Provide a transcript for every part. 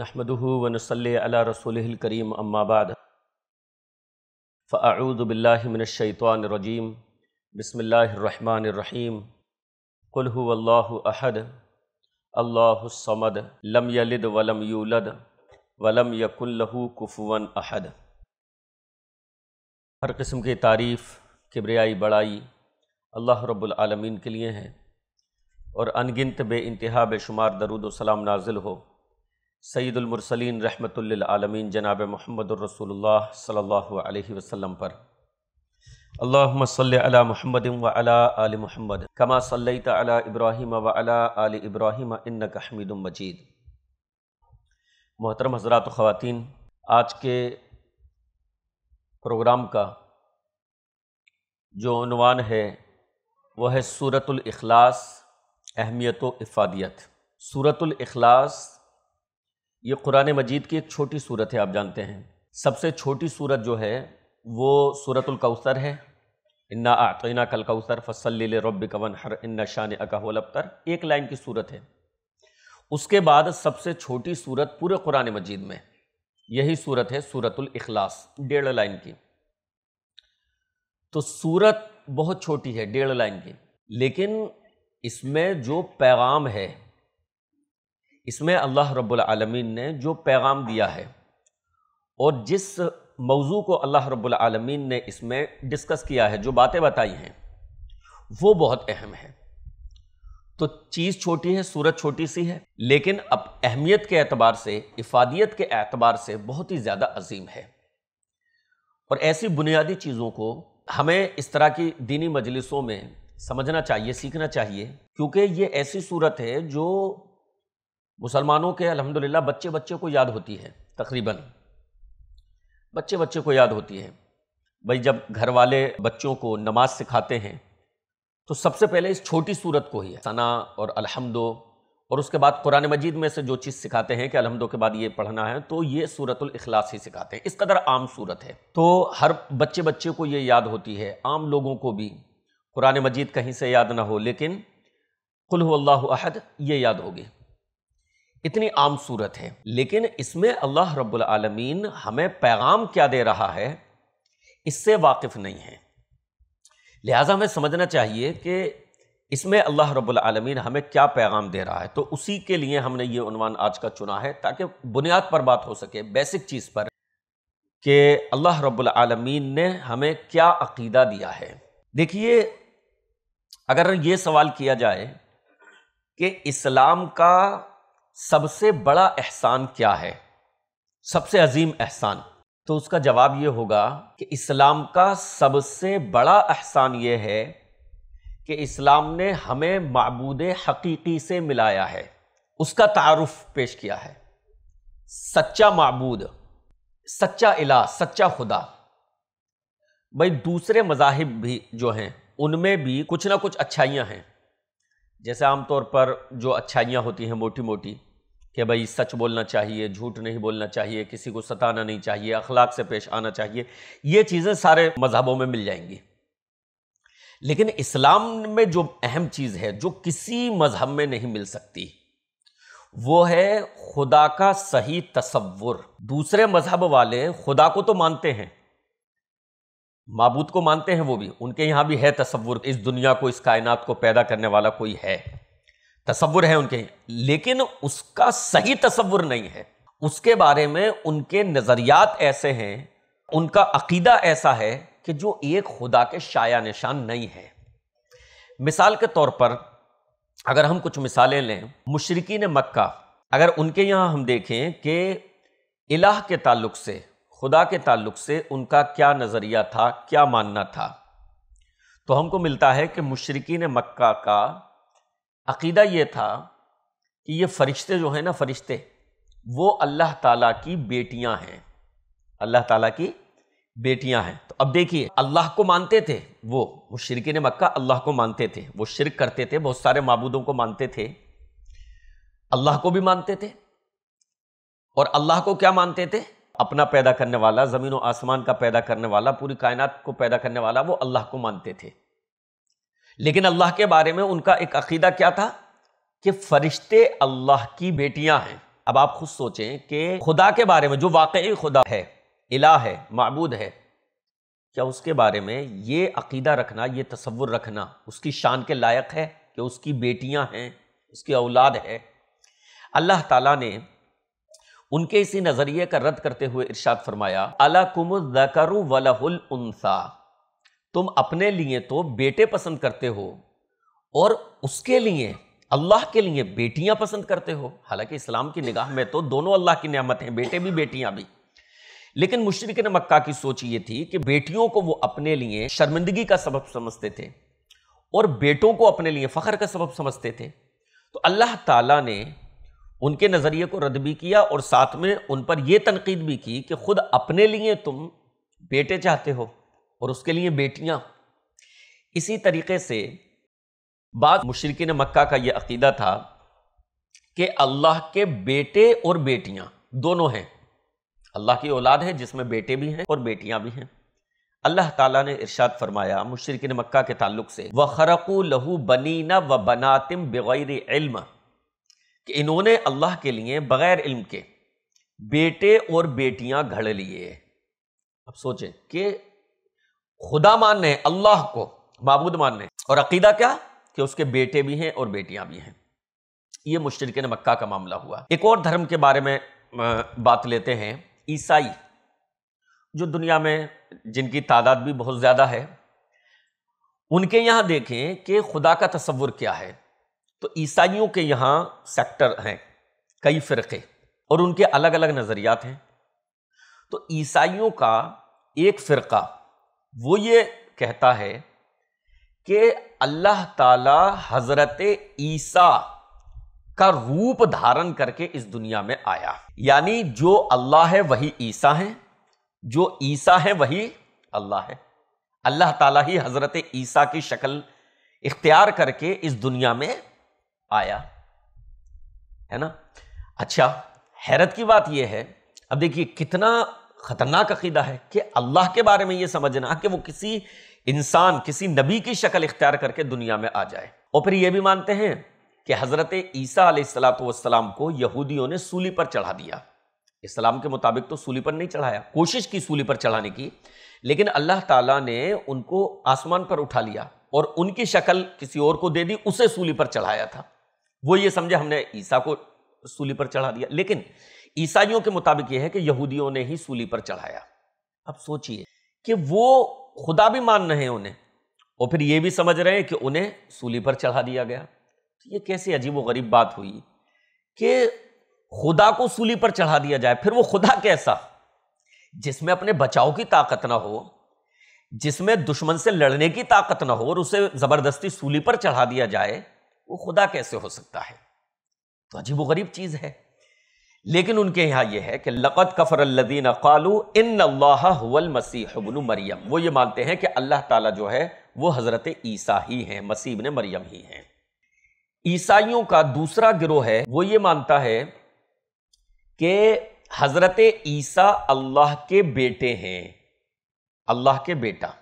नहमदहू वनसल अला रसोलकरीम अम्माबाद फ़ाऊदबिल्लाशैतवानरजीम बसमीम कुल्हुअल्लाहद अल्लाहसमद लम यलिद वलम यूलद वलम यकुल्लहू कुफवन अहद हर किस्म की तारीफ़ किब्रियाई बड़ाई अल्लाह रब्लमीन के लिए है और अनगिनत बे इंतहा बेशुमार दरुद सलाम नाजिल हो सैदुलमरसलिन रहमतुल्लामीन जनाब महमद रसूलुल्लाह सल्लल्लाहु अलैहि पर अल्लाहुम्मा महमद अला आल महमद कमा सल्लैत अला इब्राहिम व आल इब्राहिम इन्नक हमीदुम मजीद मोहतरम हजरात ख़वातीन आज के प्रोग्राम का जो अनवान है वह है सूरतुल अहमियत व इफ़ादियत सूरतुल ये कुरान मजीद की एक छोटी सूरत है आप जानते हैं सबसे छोटी सूरत जो है वो सूरतुल्कौसर है इन्ना आतना कल कौसर फसल रब कवन हर इन्ना शान अकहलबतर एक लाइन की सूरत है उसके बाद सबसे छोटी सूरत पूरे कुरान मजीद में यही सूरत है सूरतुल अखलास डेढ़ लाइन की तो सूरत बहुत छोटी है डेढ़ लाइन की लेकिन इसमें जो पैगाम है इसमें अल्लाह रब्बुल आलमीन ने जो पैगाम दिया है और जिस मौजू को अल्लाह रब्बुल आलमीन ने इसमें डिस्कस किया है जो बातें बताई हैं वो बहुत अहम है तो चीज़ छोटी है सूरत छोटी सी है लेकिन अब अहमियत के एतबार से इफादियत के एतबार से बहुत ही ज़्यादा अजीम है और ऐसी बुनियादी चीज़ों को हमें इस तरह की दीनी मजलिसों में समझना चाहिए सीखना चाहिए क्योंकि ये ऐसी सूरत है जो मुसलमानों के अल्हम्दुलिल्लाह बच्चे बच्चे को याद होती है तकरीबन बच्चे बच्चे को याद होती है भाई जब घर वाले बच्चों को नमाज सिखाते हैं तो सबसे पहले इस छोटी सूरत को ही सना और अलहमदो और उसके बाद कुरान मजीद में से जो चीज़ सिखाते हैं कि अलहमदो के बाद ये पढ़ना है तो ये सूरतुल इखलास ही सिखाते हैं इस कदर आम सूरत है तो हर बच्चे बच्चे को ये याद होती है आम लोगों को भी कुरान मजीद कहीं से याद ना हो लेकिन कुल्हु अहद ये याद होगी इतनी आम सूरत है लेकिन इसमें अल्लाह रब्बुल आलमीन हमें पैगाम क्या दे रहा है इससे वाकिफ़ नहीं है लिहाजा हमें समझना चाहिए कि इसमें अल्लाह रब्बुल आलमीन हमें क्या पैगाम दे रहा है तो उसी के लिए हमने ये उनवान आज का चुना है ताकि बुनियाद पर बात हो सके बेसिक चीज़ पर कि अल्लाह रब्बुल आलमीन ने हमें क्या अकीदा दिया है देखिए अगर ये सवाल किया जाए कि इस्लाम का सबसे बड़ा एहसान क्या है सबसे अजीम एहसान तो उसका जवाब ये होगा कि इस्लाम का सबसे बड़ा एहसान ये है कि इस्लाम ने हमें मबूद हकीकी से मिलाया है उसका तारफ़ पेश किया है सच्चा मबूद सच्चा इला सच्चा खुदा भाई दूसरे मजाहब भी जो हैं उनमें भी कुछ ना कुछ अच्छाइयाँ हैं जैसे आमतौर पर जो अच्छाइयाँ होती हैं मोटी मोटी कि भाई सच बोलना चाहिए झूठ नहीं बोलना चाहिए किसी को सताना नहीं चाहिए अखलाक से पेश आना चाहिए ये चीज़ें सारे मजहबों में मिल जाएंगी लेकिन इस्लाम में जो अहम चीज़ है जो किसी मजहब में नहीं मिल सकती वो है खुदा का सही तस्वुर दूसरे मजहब वाले खुदा को तो मानते हैं माबूद को मानते हैं वो भी उनके यहाँ भी है तस्वुर इस दुनिया को इस कायनात को पैदा करने वाला कोई है तस्वुर है उनके लेकिन उसका सही तस्वुर नहीं है उसके बारे में उनके नज़रियात ऐसे हैं उनका अकीदा ऐसा है कि जो एक खुदा के शाया निशान नहीं है मिसाल के तौर पर अगर हम कुछ मिसालें लें मुशरकिन मक्का अगर उनके यहाँ हम देखें कि इलाह के ताल्लुक से खुदा के ताल्लुक से उनका क्या नज़रिया था क्या मानना था तो हमको मिलता है कि मशरकिन मक्का का अकीदा ये था कि ये फ़रिश्ते जो हैं ना फ़रिश्ते वो अल्लाह ताला की बेटियां हैं अल्लाह ताला की बेटियां हैं तो अब देखिए अल्लाह को मानते थे वो मुशरकिन मक्का अल्लाह को मानते थे वो शिरक करते थे बहुत सारे मबूदों को मानते थे अल्लाह को भी मानते थे और अल्लाह को क्या मानते थे अपना पैदा करने वाला ज़मीन व आसमान का पैदा करने वाला पूरी कायनात को पैदा करने वाला वो अल्लाह को मानते थे लेकिन अल्लाह के बारे में उनका एक अकीदा क्या था कि फरिश्ते अल्लाह की बेटियां हैं अब आप खुद सोचें कि खुदा के बारे में जो वाकई खुदा है इला है मबूद है क्या उसके बारे में ये अकीदा रखना ये तस्वुर रखना उसकी शान के लायक है कि उसकी बेटियां हैं उसकी औलाद है अल्लाह ताला ने उनके इसी नज़रिए का रद्द करते हुए इर्शाद फरमाया अला तुम अपने लिए तो बेटे पसंद करते हो और उसके लिए अल्लाह के लिए बेटियां पसंद करते हो हालांकि इस्लाम की निगाह में तो दोनों अल्लाह की नियामत हैं बेटे भी बेटियां भी लेकिन मुशरक ने मक्का की सोच ये थी कि बेटियों को वो अपने लिए शर्मिंदगी का सबब समझते थे और बेटों को अपने लिए फ़ख्र का सबब समझते थे तो अल्लाह ताला ने उनके नज़रिए को रद्द भी किया और साथ में उन पर यह तनकीद भी की कि खुद अपने लिए तुम बेटे चाहते हो और उसके लिए बेटियाँ इसी तरीके से बाद मुशरकिन मक्का का यह अकीदा था कि अल्लाह के बेटे और बेटियाँ दोनों हैं अल्लाह की औलाद है जिसमें बेटे भी हैं और बेटियाँ भी हैं अल्लाह ताला ने इरशाद फरमाया मुशरकिन मक्का के ताल्लुक से व खरकू लहू बनीना व बनातिम बग़ैर इल्म कि इन्होंने अल्लाह के लिए बग़ैर इल्म के बेटे और बेटियां घड़ लिए अब सोचें कि खुदा मानने अल्लाह को बाबूद मानने और अकीदा क्या कि उसके बेटे भी हैं और बेटियां भी हैं ये मुश्तरक ने मक्का का मामला हुआ एक और धर्म के बारे में बात लेते हैं ईसाई जो दुनिया में जिनकी तादाद भी बहुत ज़्यादा है उनके यहाँ देखें कि खुदा का तस्वुर क्या है तो ईसाइयों के यहाँ सेक्टर हैं कई फ़िरके और उनके अलग अलग नज़रियात हैं तो ईसाइयों का एक फ़िरका वो ये कहता है कि अल्लाह ताला हज़रत ईसा का रूप धारण करके इस दुनिया में आया यानी जो अल्लाह है वही ईसा है जो ईसा है वही अल्लाह है अल्लाह ताला ही हज़रत ईसा की शक्ल इख्तियार करके इस दुनिया में आया है ना अच्छा हैरत की बात यह है अब देखिए कितना ख़तरनाक अकीदा है कि अल्लाह के बारे में यह समझना कि वो किसी इंसान किसी नबी की शक्ल इख्तियार करके दुनिया में आ जाए और फिर यह भी मानते हैं कि हज़रत ईसा सलाम को यहूदियों ने सूली पर चढ़ा दिया इस्लाम के मुताबिक तो सूली पर नहीं चढ़ाया कोशिश की सूली पर चढ़ाने की लेकिन अल्लाह ताला ने उनको आसमान पर उठा लिया और उनकी शक्ल किसी और को दे दी उसे सूली पर चढ़ाया था वो ये समझे हमने ईसा को सूली पर चढ़ा दिया लेकिन ईसाइयों के मुताबिक यह है कि यहूदियों ने ही सूली पर चढ़ाया अब सोचिए कि वो खुदा भी मान रहे हैं उन्हें और फिर ये भी समझ रहे हैं कि उन्हें सूली पर चढ़ा दिया गया तो ये कैसे अजीब गरीब बात हुई कि खुदा को सूली पर चढ़ा दिया जाए फिर वो खुदा कैसा जिसमें अपने बचाव की ताकत ना हो जिसमें दुश्मन से लड़ने की ताकत ना हो और उसे ज़बरदस्ती सूली पर चढ़ा दिया जाए वो खुदा कैसे हो सकता है तो अजीब गरीब चीज़ है लेकिन उनके यहां यह है कि लक़त कफ़र अल्लदीन कालू इन अल्लाहल मसीह मरियम वो ये मानते हैं कि अल्लाह ताला जो है वो हज़रत ईसा ही हैं मसीह ने मरियम ही हैं ईसाइयों का दूसरा गिरोह है वो ये मानता है कि हज़रत ईसा अल्लाह के बेटे हैं अल्लाह के बेटा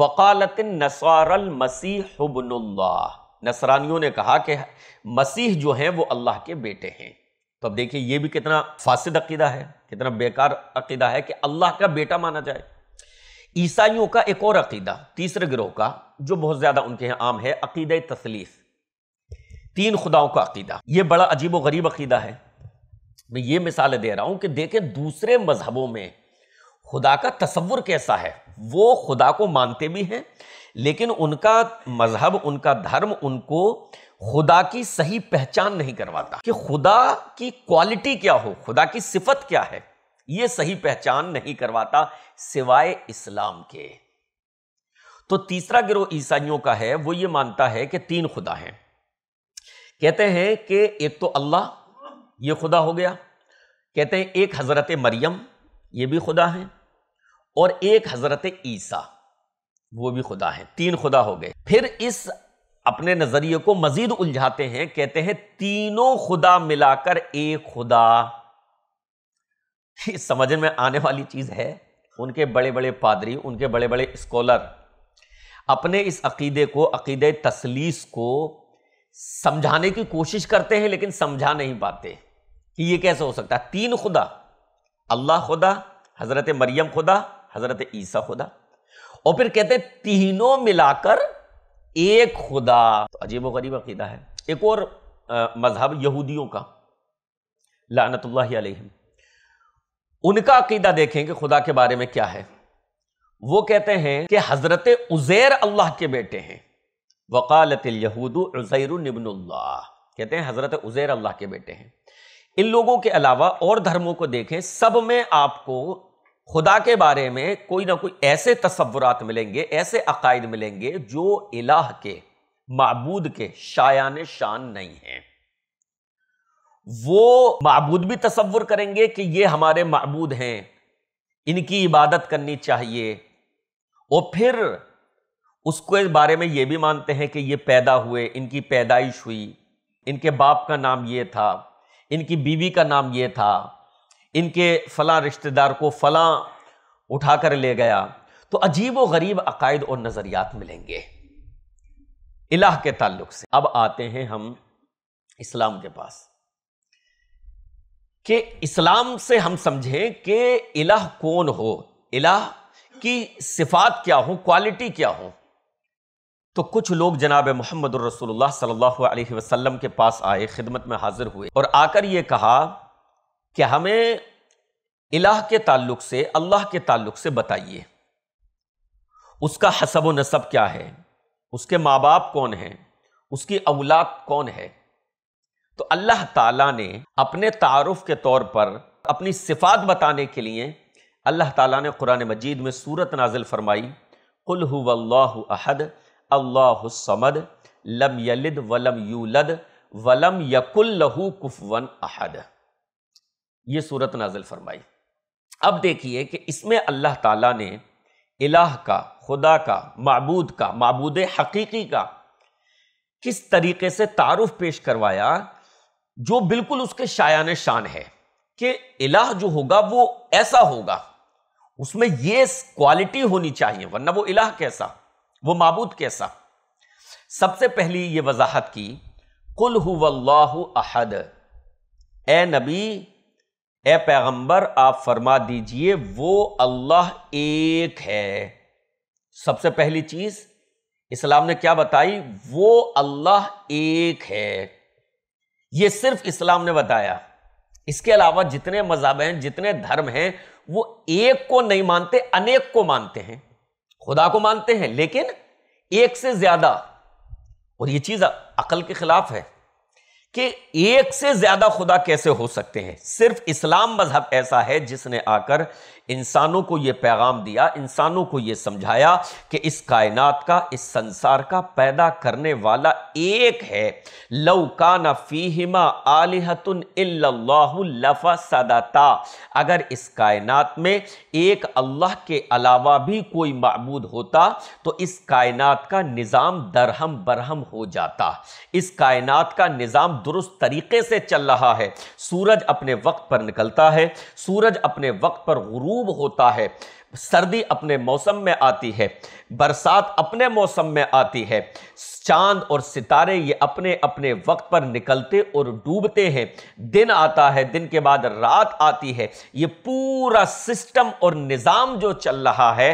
वकालत नसारल मसीह अल्लाह नसरानियों ने कहा कि मसीह जो हैं वो अल्लाह के बेटे हैं तो अब देखिए ये भी कितना फासिद अकीदा है कितना बेकार अकीदा है कि अल्लाह का बेटा माना जाए ईसाइयों का एक और अकीदा तीसरे ग्रोह का जो बहुत ज़्यादा उनके यहाँ आम है अकीद तसलीस तीन खुदाओं का अकीदा ये बड़ा अजीब व गरीब अकीदा है मैं ये मिसालें दे रहा हूँ कि देखें दूसरे मजहबों में खुदा का तस्वुर कैसा है वो खुदा को मानते भी हैं लेकिन उनका मजहब उनका धर्म उनको खुदा की सही पहचान नहीं करवाता कि खुदा की क्वालिटी क्या हो खुदा की सिफत क्या है यह सही पहचान नहीं करवाता सिवाय इस्लाम के तो तीसरा गिरोह ईसाइयों का है वो ये मानता है कि तीन खुदा हैं कहते हैं कि एक तो अल्लाह ये खुदा हो गया कहते हैं एक हज़रत मरियम ये भी खुदा है और एक हज़रत ईसा वो भी खुदा है तीन खुदा हो गए फिर इस अपने नजरिए को मजीद उलझाते हैं कहते हैं तीनों खुदा मिलाकर एक खुदा समझ में आने वाली चीज है उनके बड़े बड़े पादरी उनके बड़े बड़े स्कॉलर अपने इस अकीदे को अकीद तसलीस को समझाने की कोशिश करते हैं लेकिन समझा नहीं पाते कि ये कैसे हो सकता है तीन खुदा अल्लाह खुदा हज़रत मरियम खुदा हज़रत ईसा खुदा और फिर कहते हैं तीनों मिलाकर एक खुदा तो अजीब गरीब अकीदा है एक और मजहब यहूदियों का अलैहिम उनका अकीदा देखें कि खुदा के बारे में क्या है वो कहते हैं कि हज़रत उज़ैर अल्लाह के बेटे हैं वकालत यहूदरबिनल्ला कहते हैं हज़रत उज़ैर अल्लाह के बेटे हैं इन लोगों के अलावा और धर्मों को देखें सब में आपको खुदा के बारे में कोई ना कोई ऐसे तस्वुरात मिलेंगे ऐसे अकायद मिलेंगे जो इलाह के मबूद के शायान शान नहीं हैं वो मबूद भी तस्वुर करेंगे कि ये हमारे मबूद हैं इनकी इबादत करनी चाहिए और फिर उसको इस बारे में ये भी मानते हैं कि ये पैदा हुए इनकी पैदाइश हुई इनके बाप का नाम ये था इनकी बीवी का नाम ये था इनके फला रिश्तेदार को फला उठा कर ले गया तो अजीब व गरीब अकायद और नज़रियात मिलेंगे इलाह के ताल्लुक से अब आते हैं हम इस्लाम के पास कि इस्लाम से हम समझें कि इलाह कौन हो इलाह की सिफात क्या हो क्वालिटी क्या हो तो कुछ लोग जनाब मोहम्मद रसूलुल्लाह सल्लल्लाहु अलैहि वसल्लम के पास आए खिदमत में हाजिर हुए और आकर ये कहा कि हमें इलाह के ताल्लुक से अल्लाह के ताल्लुक से बताइए उसका हसब व नसब क्या है उसके माँ बाप कौन हैं उसकी औलाद कौन है तो अल्लाह ताला ने अपने तारुफ के तौर पर अपनी सिफात बताने के लिए अल्लाह ताला ने कुरान मजीद में सूरत नाजिल फरमाई कुल अहद अल्लाहमद लम यलिद वलम यूलद वलम यकुल लहू कुफवन अहद ये सूरत नाजिल फरमाई अब देखिए कि इसमें अल्लाह ताला ने इलाह का खुदा का मबूद का मबूद हकीकी का किस तरीके से तारुफ पेश करवाया जो बिल्कुल उसके शायान शान है कि इलाह जो होगा वो ऐसा होगा उसमें ये क्वालिटी होनी चाहिए वरना वो इलाह कैसा वो मबूद कैसा सबसे पहली ये वजाहत की कुल हु अहद ए नबी ए पैगंबर आप फरमा दीजिए वो अल्लाह एक है सबसे पहली चीज इस्लाम ने क्या बताई वो अल्लाह एक है ये सिर्फ इस्लाम ने बताया इसके अलावा जितने मजहब हैं जितने धर्म हैं वो एक को नहीं मानते अनेक को मानते हैं खुदा को मानते हैं लेकिन एक से ज्यादा और ये चीज अकल के खिलाफ है कि एक से ज्यादा खुदा कैसे हो सकते हैं सिर्फ इस्लाम मजहब ऐसा है जिसने आकर इंसानों को यह पैगाम दिया इंसानों को यह समझाया कि इस कायनात का इस संसार का पैदा करने वाला एक है लौकाना फ़ीमा आलिहतुन सदाता अगर इस कायनात में एक अल्लाह के अलावा भी कोई मबूद होता तो इस कायनात का निज़ाम दरहम बरहम हो जाता इस कायनात का निज़ाम दुरुस्त तरीके से चल रहा है सूरज अपने वक्त पर निकलता है सूरज अपने वक्त पर गुरू खूब होता है सर्दी अपने मौसम में आती है बरसात अपने मौसम में आती है चांद और सितारे ये अपने अपने वक्त पर निकलते और डूबते हैं दिन आता है दिन के बाद रात आती है ये पूरा सिस्टम और निज़ाम जो चल रहा है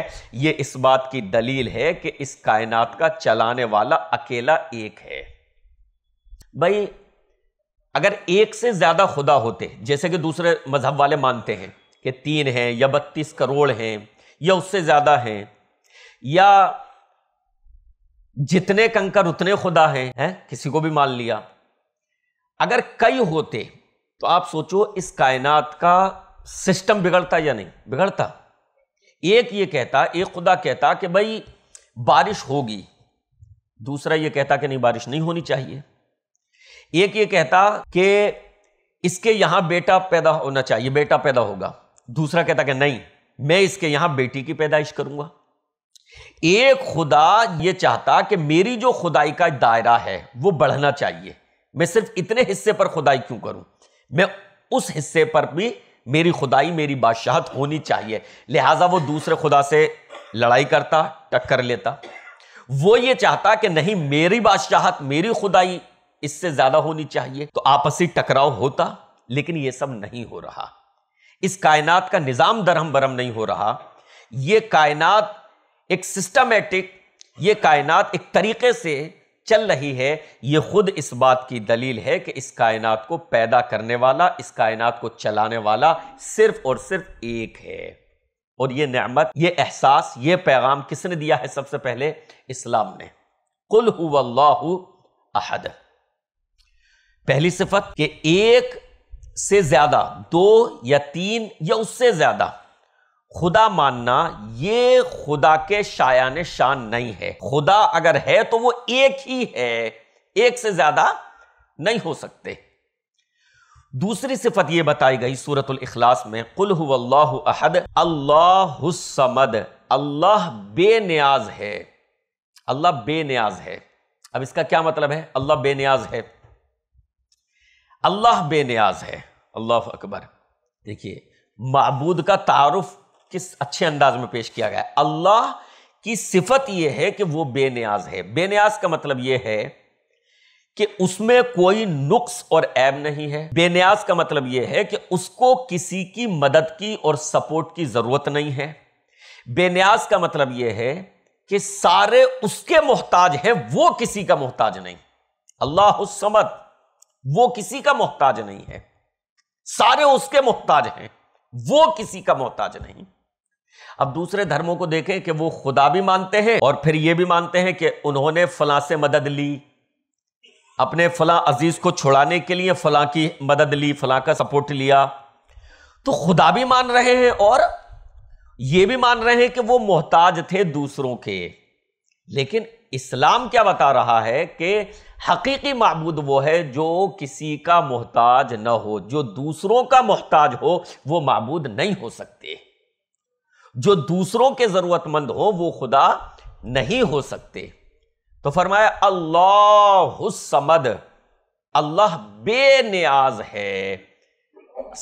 ये इस बात की दलील है कि इस कायनात का चलाने वाला अकेला एक है भाई अगर एक से ज़्यादा खुदा होते जैसे कि दूसरे मज़हब वाले मानते हैं कि तीन हैं या बत्तीस करोड़ हैं या उससे ज़्यादा हैं या जितने कंकर उतने खुदा हैं हैं किसी को भी मान लिया अगर कई होते तो आप सोचो इस कायनात का सिस्टम बिगड़ता या नहीं बिगड़ता एक ये कहता एक खुदा कहता कि भाई बारिश होगी दूसरा ये कहता कि नहीं बारिश नहीं होनी चाहिए एक ये कहता कि इसके यहाँ बेटा पैदा होना चाहिए बेटा पैदा होगा दूसरा कहता कि नहीं मैं इसके यहां बेटी की पैदाइश करूंगा एक खुदा यह चाहता कि मेरी जो खुदाई का दायरा है वो बढ़ना चाहिए मैं सिर्फ इतने हिस्से पर खुदाई क्यों करूं मैं उस हिस्से पर भी मेरी खुदाई मेरी बादशाहत होनी चाहिए लिहाजा वो दूसरे खुदा से लड़ाई करता टक्कर लेता वो ये चाहता कि नहीं मेरी बादशाहत मेरी खुदाई इससे ज्यादा होनी चाहिए तो आपसी टकराव होता लेकिन ये सब नहीं हो रहा इस कायनात का निज़ाम दरहम बरम नहीं हो रहा ये कायनात एक सिस्टमेटिक ये कायनात एक तरीके से चल रही है ये खुद इस बात की दलील है कि इस कायनात को पैदा करने वाला इस कायनात को चलाने वाला सिर्फ और सिर्फ एक है और ये नमत ये एहसास ये पैगाम किसने दिया है सबसे पहले इस्लाम ने कुल अहद पहली सिफत के एक से ज़्यादा दो या तीन या उससे ज़्यादा खुदा मानना ये खुदा के शायान शान नहीं है खुदा अगर है तो वो एक ही है एक से ज़्यादा नहीं हो सकते दूसरी सिफत ये बताई गई सूरत इखलास में कुल अल्लाह समद अल्लाह अल्लाह बेनियाज है अल्लाह बेनियाज है अब इसका क्या मतलब है अल्लाह बेनियाज है अल्लाह बेनियाज है अल्लाह अकबर देखिए मबूद का तारुफ किस अच्छे अंदाज में पेश किया गया अल्लाह की सिफत यह है कि वो बेनियाज है बेनियाज का मतलब यह है कि उसमें कोई नुक्स और ऐब नहीं है बेनियाज का मतलब यह है कि उसको किसी की मदद की और सपोर्ट की ज़रूरत नहीं है बेनियाज का मतलब यह है कि सारे उसके मोहताज है वो किसी का मोहताज नहीं अल्लाह समद वो किसी का मोहताज नहीं है सारे उसके मोहताज हैं वो किसी का मोहताज नहीं अब दूसरे धर्मों को देखें कि वो खुदा भी मानते हैं और फिर ये भी मानते हैं कि उन्होंने फला से मदद ली अपने फला अजीज को छुड़ाने के लिए फला की मदद ली फला का सपोर्ट लिया तो खुदा भी मान रहे हैं और ये भी मान रहे हैं कि वो मोहताज थे दूसरों के लेकिन इस्लाम क्या बता रहा है कि हकीकी मबूद वो है जो किसी का मोहताज न हो जो दूसरों का मोहताज हो वो मबूद नहीं हो सकते जो दूसरों के ज़रूरतमंद हो वो खुदा नहीं हो सकते तो फरमाया अल्लाह समद अल्लाह बेनियाज है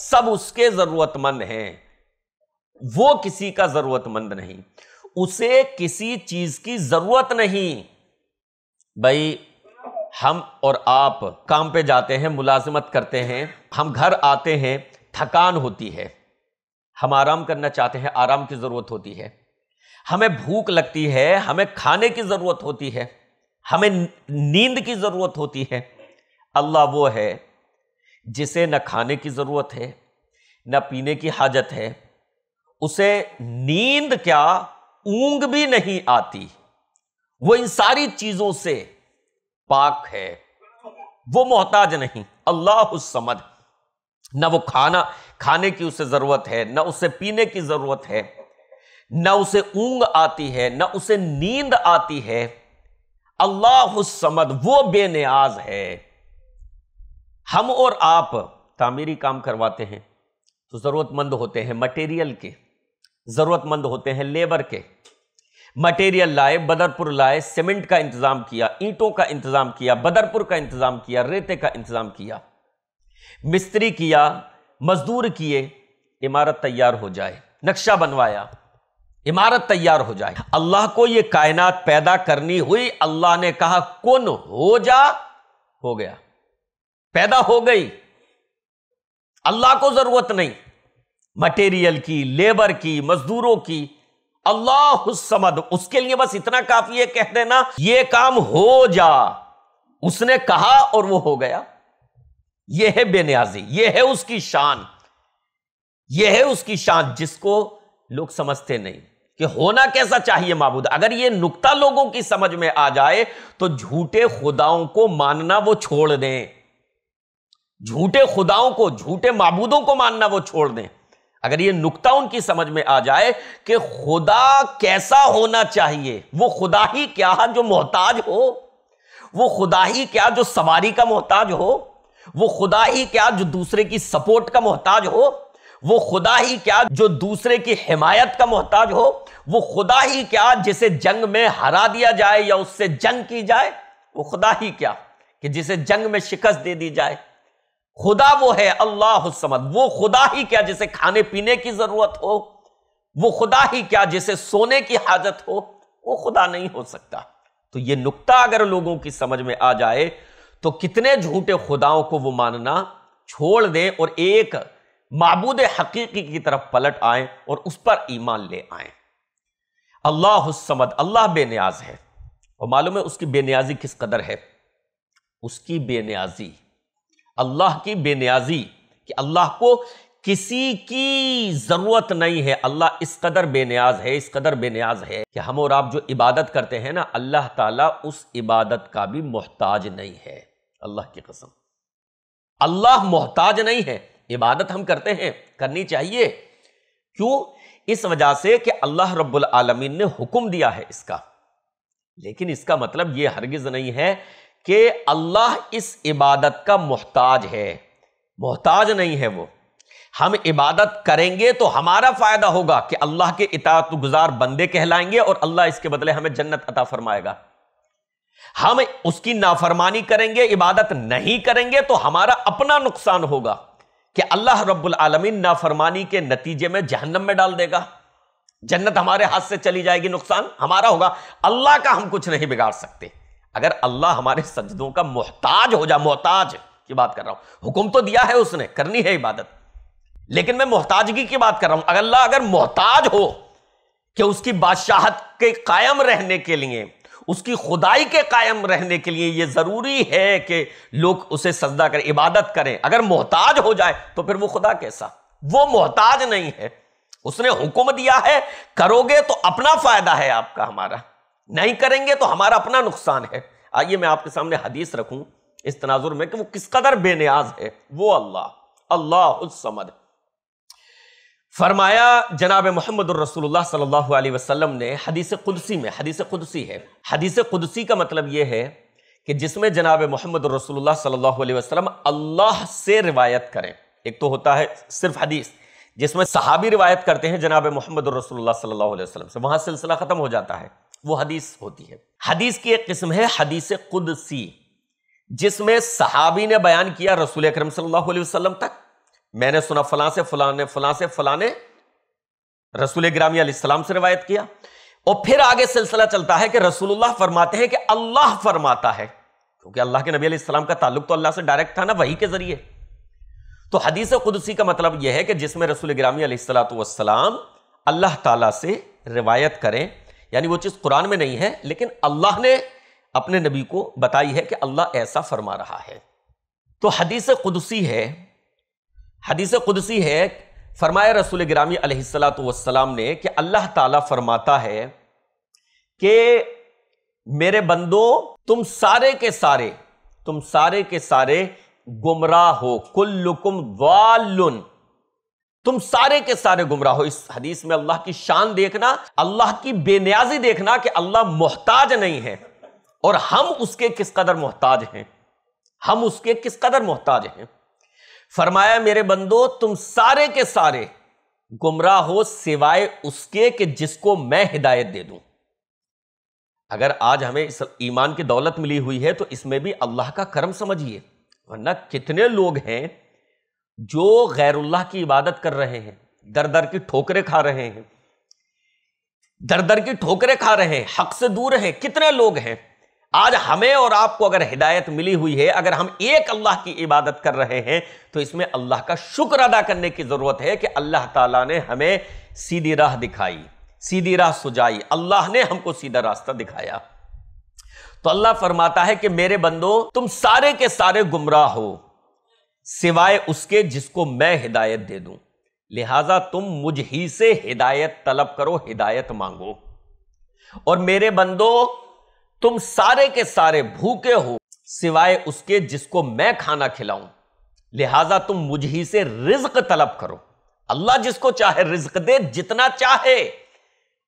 सब उसके ज़रूरतमंद हैं वो किसी का ज़रूरतमंद नहीं उसे किसी चीज़ की ज़रूरत नहीं भाई हम और आप काम पे जाते हैं मुलाजमत करते हैं हम घर आते हैं थकान होती है हम आराम करना चाहते हैं आराम की ज़रूरत होती है हमें भूख लगती है हमें खाने की ज़रूरत होती है हमें नींद की ज़रूरत होती है अल्लाह वो है जिसे न खाने की ज़रूरत है न पीने की हाजत है उसे नींद क्या ऊंग भी नहीं आती वो इन सारी चीज़ों से पाक है वो मोहताज नहीं अल्लाह समद न वो खाना खाने की उसे जरूरत है ना उसे पीने की जरूरत है न उसे ऊंग आती है ना उसे नींद आती है अल्लाह समद वो बेनियाज है हम और आप तामीरी काम करवाते हैं तो ज़रूरतमंद होते हैं मटेरियल के ज़रूरतमंद होते हैं लेबर के मटेरियल लाए बदरपुर लाए सीमेंट का इंतजाम किया ईंटों का इंतजाम किया बदरपुर का इंतजाम किया रेते का इंतजाम किया मिस्त्री किया मजदूर किए इमारत तैयार हो जाए नक्शा बनवाया इमारत तैयार हो जाए अल्लाह को यह कायनात पैदा करनी हुई अल्लाह ने कहा कौन हो जा हो गया पैदा हो गई अल्लाह को जरूरत नहीं मटेरियल की लेबर की मजदूरों की अल्लाह समद उसके लिए बस इतना काफी है कह देना यह काम हो जा उसने कहा और वो हो गया यह है बेनियाजी यह है उसकी शान यह है उसकी शान जिसको लोग समझते नहीं कि होना कैसा चाहिए माबूद अगर यह नुक्ता लोगों की समझ में आ जाए तो झूठे खुदाओं को मानना वो छोड़ दें झूठे खुदाओं को झूठे माबूदों को मानना वो छोड़ दें अगर ये नुकता उनकी समझ में आ जाए कि खुदा कैसा होना चाहिए वो खुदा ही क्या जो मोहताज हो वो खुदा ही क्या जो सवारी का मोहताज हो वो खुदा ही क्या जो दूसरे की सपोर्ट का मोहताज हो वो खुदा ही क्या जो दूसरे की हिमायत का मोहताज हो वो खुदा ही क्या जिसे जंग में हरा दिया जाए या उससे जंग की जाए वो खुदा ही क्या कि जिसे जंग में शिकस्त दे दी जाए खुदा वो है अल्लाह समद वो खुदा ही क्या जिसे खाने पीने की जरूरत हो वो खुदा ही क्या जिसे सोने की हाजत हो वो खुदा नहीं हो सकता तो ये नुक्ता अगर लोगों की समझ में आ जाए तो कितने झूठे खुदाओं को वो मानना छोड़ दें और एक मबूद हकीकी की तरफ पलट आए और उस पर ईमान ले आए अल्लाह अल्लाह बेनियाज है और मालूम है उसकी बेनियाजी किस कदर है उसकी बेनियाजी अल्लाह की बेनियाजी कि अल्लाह को किसी की ज़रूरत नहीं है अल्लाह इस कदर बेनियाज है इस कदर बेनियाज है कि हम और आप जो इबादत करते हैं ना अल्लाह ताला उस इबादत का भी मोहताज नहीं है अल्लाह की कसम अल्लाह मोहताज नहीं है इबादत हम करते हैं करनी चाहिए क्यों इस वजह से कि अल्लाह रब्बुल आलमीन ने हुक्म दिया है इसका लेकिन इसका मतलब ये हरगिज़ नहीं है कि अल्लाह इस इबादत का मोहताज है मोहताज नहीं है वो हम इबादत करेंगे तो हमारा फायदा होगा कि अल्लाह के इतात गुजार बंदे कहलाएंगे और अल्लाह इसके बदले हमें जन्नत अता फरमाएगा हम उसकी नाफरमानी करेंगे इबादत नहीं करेंगे तो हमारा अपना नुकसान होगा कि अल्लाह रब्बुल आलमीन नाफरमानी के नतीजे में जहन्नम में डाल देगा जन्नत हमारे हाथ से चली जाएगी नुकसान हमारा होगा अल्लाह का हम कुछ नहीं बिगाड़ सकते अगर अल्लाह हमारे सजदों का मोहताज हो जा मोहताज की बात कर रहा हूं हुक्म तो दिया है उसने करनी है इबादत लेकिन मैं मोहताजगी की बात कर रहा हूं अगर अल्लाह अगर मोहताज हो कि उसकी बादशाहत के कायम रहने के लिए उसकी खुदाई के कायम रहने के लिए यह जरूरी है कि लोग उसे सजदा करें इबादत करें अगर मोहताज हो जाए तो फिर वो खुदा कैसा वो मोहताज नहीं है उसने हुक्म दिया है करोगे तो अपना फायदा है आपका हमारा नहीं करेंगे तो हमारा अपना नुकसान है आइए मैं आपके सामने हदीस रखूं इस तनाजुर में कि वो किस कदर बेनियाज है वो अल्लाह अल्लाह समद फरमाया जनाब मोहम्मद सल्लाम वसल्लम ने हदीस कुदसी में हदीस कुदसी है हदीस कुदसी का मतलब ये है कि जिसमें जनाब मोहम्मद वसल्लम अल्लाह से रिवायत करें एक तो होता है सिर्फ हदीस जिसमें सहाबी रिवायत करते हैं जनाब मोहम्मद रसूलुल्लाह से वहां सिलसिला ख़त्म हो जाता है वो हदीस होती है हदीस की एक किस्म है हदीस कुदसी जिसमें सहाबी ने बयान किया रसूल अक्रम सल्लाम तक मैंने सुना फलां से फलाने फलां से फलाने रसूल ग्रामीम से रिवायत किया और फिर आगे सिलसिला चलता है कि रसूलुल्लाह फरमाते हैं कि अल्लाह फरमाता है क्योंकि अल्लाह के नबी सलाम का ताल्लुक तो अल्लाह से डायरेक्ट था ना वही के जरिए तो हदीस खुदसी का मतलब यह है कि जिसमें रसूल ग्रामी अल्लाह ताला से रिवायत करें यानी वो चीज़ कुरान में नहीं है लेकिन अल्लाह ने अपने नबी को बताई है कि अल्लाह ऐसा फरमा रहा है तो हदीस कुदसी है हदीस कुदसी है फरमाया रसूल ग्रामी अलैहिस्सलाम ने कि अल्लाह ताला फरमाता है कि मेरे बंदो तुम सारे के सारे तुम सारे के सारे गुमराह हो कुल्लुकुम वालुन तुम सारे के सारे गुमराह हो इस हदीस में अल्लाह की शान देखना अल्लाह की बेनियाजी देखना कि अल्लाह मोहताज नहीं है और हम उसके किस कदर मोहताज हैं हम उसके किस कदर मोहताज हैं फरमाया मेरे बंदो तुम सारे के सारे गुमराह हो सिवाय उसके कि जिसको मैं हिदायत दे दूं अगर आज हमें इस ईमान की दौलत मिली हुई है तो इसमें भी अल्लाह का कर्म समझिए वरना कितने लोग हैं जो गैरुल्लाह की इबादत कर रहे हैं दर दर की ठोकरें खा रहे हैं दर दर की ठोकरें खा रहे हैं हक से दूर हैं कितने लोग हैं आज हमें और आपको अगर हिदायत मिली हुई है अगर हम एक अल्लाह की इबादत कर रहे हैं तो इसमें अल्लाह का शुक्र अदा करने की ज़रूरत है कि अल्लाह ताला ने हमें सीधी राह दिखाई सीधी राह सुझाई अल्लाह ने हमको सीधा रास्ता दिखाया तो अल्लाह फरमाता है कि मेरे बंदो तुम सारे के सारे गुमराह हो सिवाय उसके जिसको मैं हिदायत दे दूं लिहाजा तुम मुझ ही से हिदायत तलब करो हिदायत मांगो और मेरे बंदो तुम सारे के सारे भूखे हो सिवाय उसके जिसको मैं खाना खिलाऊं लिहाजा तुम मुझ ही से रिज्क तलब करो अल्लाह जिसको चाहे रिज्क दे जितना चाहे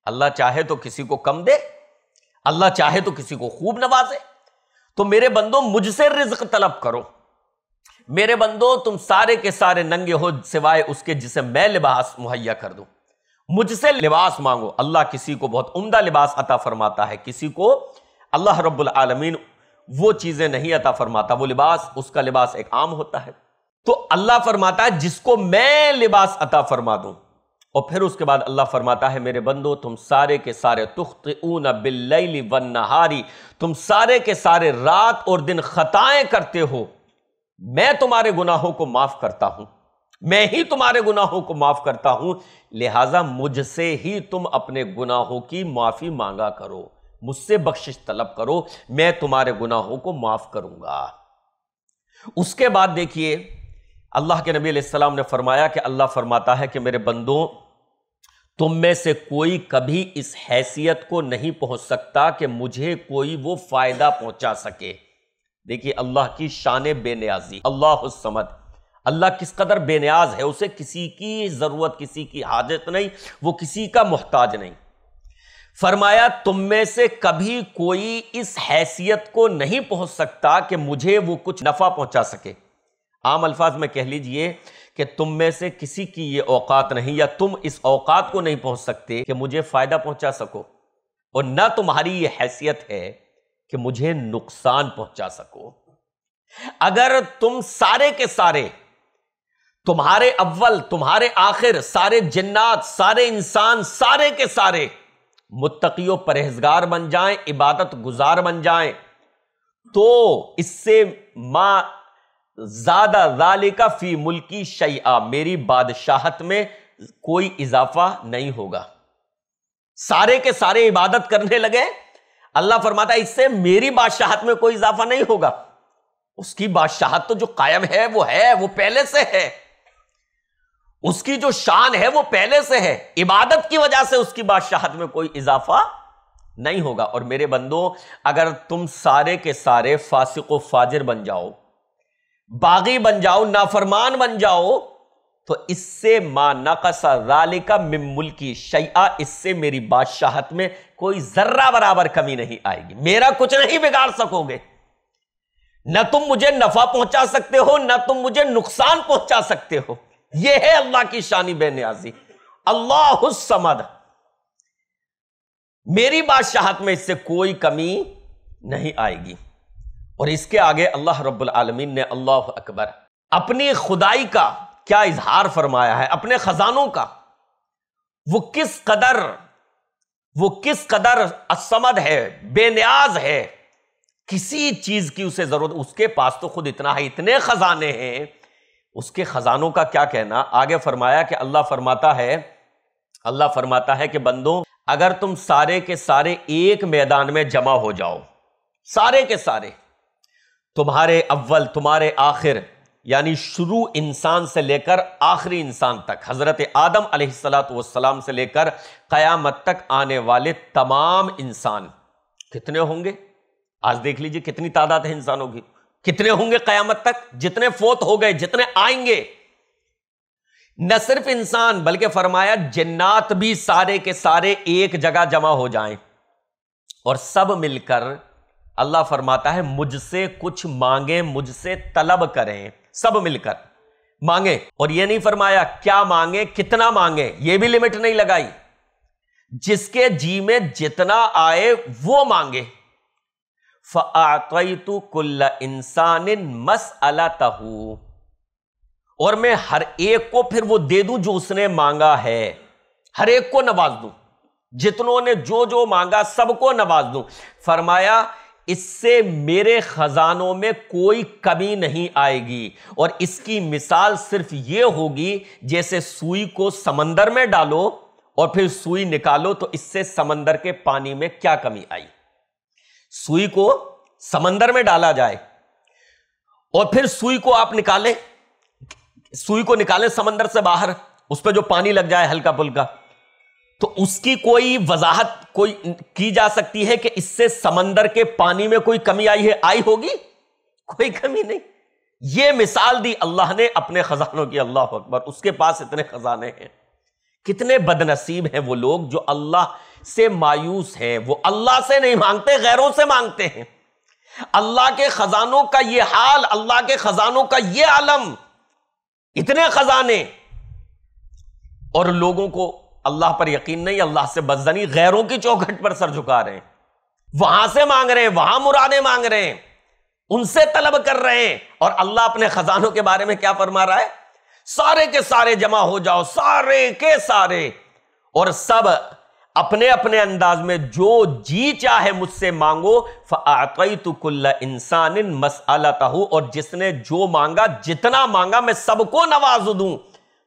अल्लाह चाहे तो किसी को कम दे अल्लाह चाहे तो किसी को खूब नवाजे तो मेरे बंदो मुझसे रिज्क तलब करो मेरे बंदो तुम सारे के सारे नंगे हो सिवाय उसके जिसे मैं लिबास मुहैया कर दू मुझसे लिबास मांगो अल्लाह किसी को बहुत उमदा लिबास अता फरमाता है किसी को अल्लाह रब्बुल आलमीन वो चीज़ें नहीं अता फरमाता वो लिबास उसका लिबास एक आम होता है तो अल्लाह फरमाता है जिसको मैं लिबास अता फरमा दूं और फिर उसके बाद अल्लाह फरमाता है मेरे बंदो तुम सारे के सारे तुख्त ऊन बिल्ली वन नहारी तुम सारे के सारे रात और दिन खताएं करते हो मैं तुम्हारे गुनाहों को माफ करता हूं मैं ही तुम्हारे गुनाहों को माफ करता हूं लिहाजा मुझसे ही तुम अपने गुनाहों की माफी मांगा करो मुझसे बख्शिश तलब करो मैं तुम्हारे गुनाहों को माफ करूंगा उसके बाद देखिए अल्लाह के नबी सलाम ने फरमाया कि अल्लाह फरमाता है कि मेरे बंदों तुम में से कोई कभी इस हैसियत को नहीं पहुंच सकता कि मुझे कोई वो फायदा पहुंचा सके देखिए अल्लाह की शान बेनियाजी अल्लाह समद अल्लाह किस कदर बेनियाज है उसे किसी की ज़रूरत किसी की हाजत नहीं वो किसी का मोहताज नहीं फरमाया तुम में से कभी कोई इस हैसियत को नहीं पहुंच सकता कि मुझे वो कुछ नफ़ा पहुंचा सके आम अल्फाज में कह लीजिए कि तुम में से किसी की ये औकात नहीं या तुम इस औकात को नहीं पहुंच सकते कि मुझे फ़ायदा पहुंचा सको और ना तुम्हारी ये हैसियत है कि मुझे नुकसान पहुंचा सको अगर तुम सारे के सारे तुम्हारे अव्वल तुम्हारे आखिर सारे जिन्नात सारे इंसान सारे के सारे मुत्तकियों परहेजगार बन जाएं इबादत गुजार बन जाएं तो इससे मां ज्यादा जालिका फी मुल्की शैया मेरी बादशाहत में कोई इजाफा नहीं होगा सारे के सारे इबादत करने लगे अल्लाह फरमाता इससे मेरी बादशाहत में कोई इजाफा नहीं होगा उसकी बादशाहत तो जो कायम है वो है वो पहले से है उसकी जो शान है वो पहले से है इबादत की वजह से उसकी बादशाहत में कोई इजाफा नहीं होगा और मेरे बंदों अगर तुम सारे के सारे फासिक व फाजिर बन जाओ बागी बन जाओ नाफरमान बन जाओ तो इससे मा नकसा जालिका मिमुल की शैया इससे मेरी बादशाहत में कोई जर्रा बराबर कमी नहीं आएगी मेरा कुछ नहीं बिगाड़ सकोगे न तुम मुझे नफा पहुंचा सकते हो न तुम मुझे नुकसान पहुंचा सकते हो यह है अल्लाह की शानी बेनियाजी अल्लाह समद मेरी बादशाहत में इससे कोई कमी नहीं आएगी और इसके आगे अल्लाह रब्बुल आलमीन ने अल्लाह अकबर अपनी खुदाई का क्या इजहार फरमाया है अपने खजानों का वो किस कदर वो किस कदर असमद है बेनियाज है किसी चीज की उसे जरूरत उसके पास तो खुद इतना है इतने खजाने हैं उसके खजानों का क्या कहना आगे फरमाया कि अल्लाह फरमाता है अल्लाह फरमाता है कि बंदो अगर तुम सारे के सारे एक मैदान में जमा हो जाओ सारे के सारे तुम्हारे अव्वल तुम्हारे आखिर यानी शुरू इंसान से लेकर आखिरी इंसान तक हज़रत आदम सलाम से लेकर क़यामत तक आने वाले तमाम इंसान कितने होंगे आज देख लीजिए कितनी तादाद है इंसानों की कितने होंगे क़यामत तक जितने फोत हो गए जितने आएंगे न सिर्फ इंसान बल्कि फरमाया जिन्नात भी सारे के सारे एक जगह जमा हो जाएं और सब मिलकर अल्लाह फरमाता है मुझसे कुछ मांगे मुझसे तलब करें सब मिलकर मांगे और यह नहीं फरमाया क्या मांगे कितना मांगे यह भी लिमिट नहीं लगाई जिसके जी में जितना आए वो मांगे फ़ातु कुल्ला इंसान मस अला तहू और मैं हर एक को फिर वो दे दू जो उसने मांगा है हर एक को नवाज दू जितनों ने जो जो मांगा सबको नवाज दू फरमाया इससे मेरे खजानों में कोई कमी नहीं आएगी और इसकी मिसाल सिर्फ ये होगी जैसे सुई को समंदर में डालो और फिर सुई निकालो तो इससे समंदर के पानी में क्या कमी आई सुई को समंदर में डाला जाए और फिर सुई को आप निकालें सुई को निकालें समंदर से बाहर उस पर जो पानी लग जाए हल्का फुल्का तो उसकी कोई वजाहत कोई की जा सकती है कि इससे समंदर के पानी में कोई कमी आई है आई होगी कोई कमी नहीं ये मिसाल दी अल्लाह ने अपने खजानों की अल्लाह अकबर उसके पास इतने खजाने हैं कितने बदनसीब हैं वो लोग जो अल्लाह से मायूस हैं वो अल्लाह से नहीं मांगते गैरों से मांगते हैं अल्लाह के खजानों का ये हाल अल्लाह के खजानों का ये आलम इतने खजाने और लोगों को अल्लाह पर यकीन नहीं अल्लाह से बजनी गैरों की चौखट पर सर झुका रहे हैं वहां से मांग रहे हैं वहां मुरादे मांग रहे हैं उनसे तलब कर रहे हैं और अल्लाह अपने खजानों के बारे में क्या फरमा रहा है सारे के सारे जमा हो जाओ सारे के सारे और सब अपने अपने अंदाज में जो जी चाहे मुझसे मांगो फाई तो इंसान और जिसने जो मांगा जितना मांगा मैं सबको नवाज दूं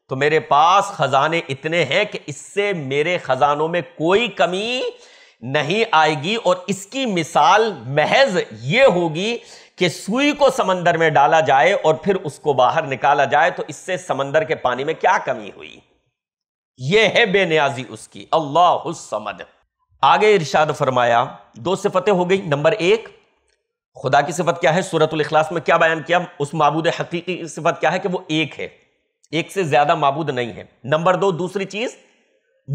तो मेरे पास खजाने इतने हैं कि इससे मेरे खजानों में कोई कमी नहीं आएगी और इसकी मिसाल महज ये होगी कि सुई को समंदर में डाला जाए और फिर उसको बाहर निकाला जाए तो इससे समंदर के पानी में क्या कमी हुई यह है बेनियाजी उसकी अल्लाह समद आगे इर्शाद फरमाया दो सिफतें हो गई नंबर एक खुदा की सिफत क्या है सूरत में क्या बयान किया उस मबूद हकी की सिफत क्या है कि वो एक है एक से ज्यादा माबूद नहीं है नंबर दो दूसरी चीज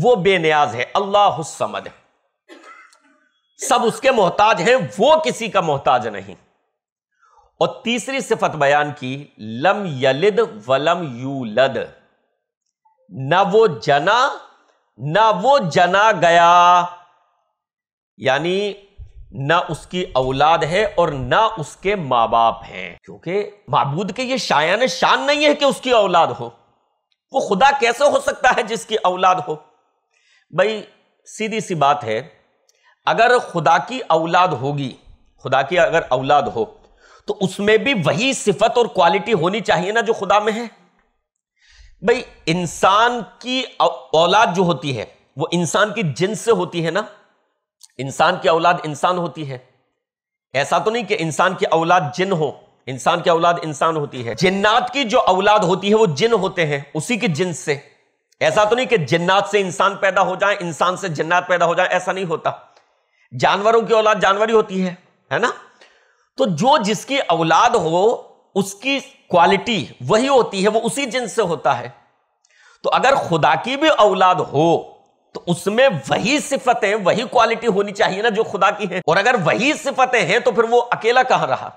वो बेनियाज है अल्लाह समद सब उसके मोहताज हैं वो किसी का मोहताज नहीं और तीसरी सिफत बयान की लम यलिद वलम यूलद न वो जना न वो जना गया यानी ना उसकी औलाद है और ना उसके माँ बाप हैं क्योंकि मबूद के ये शायान शान नहीं है कि उसकी औलाद हो वो खुदा कैसे हो सकता है जिसकी औलाद हो भाई सीधी सी बात है अगर खुदा की औलाद होगी खुदा की अगर औलाद हो तो उसमें भी वही सिफत और क्वालिटी होनी चाहिए ना जो खुदा में है भाई इंसान की औलाद जो होती है वो इंसान की जिन से होती है ना इंसान की औलाद इंसान होती है ऐसा तो नहीं कि इंसान की औलाद जिन हो इंसान की औलाद इंसान होती है जिन्नात की जो औलाद होती है वो जिन होते हैं उसी के जिन से ऐसा तो नहीं कि जिन्नात से इंसान पैदा हो जाए इंसान से जिन्नात पैदा हो जाए ऐसा नहीं होता जानवरों की औलाद जानवर ही होती है है ना तो जो जिसकी औलाद हो उसकी क्वालिटी वही होती है वो उसी जिन से होता है तो अगर खुदा की भी औलाद हो तो उसमें वही सिफतें वही क्वालिटी होनी चाहिए ना जो खुदा की है और अगर वही सिफतें हैं तो फिर वो अकेला कहां रहा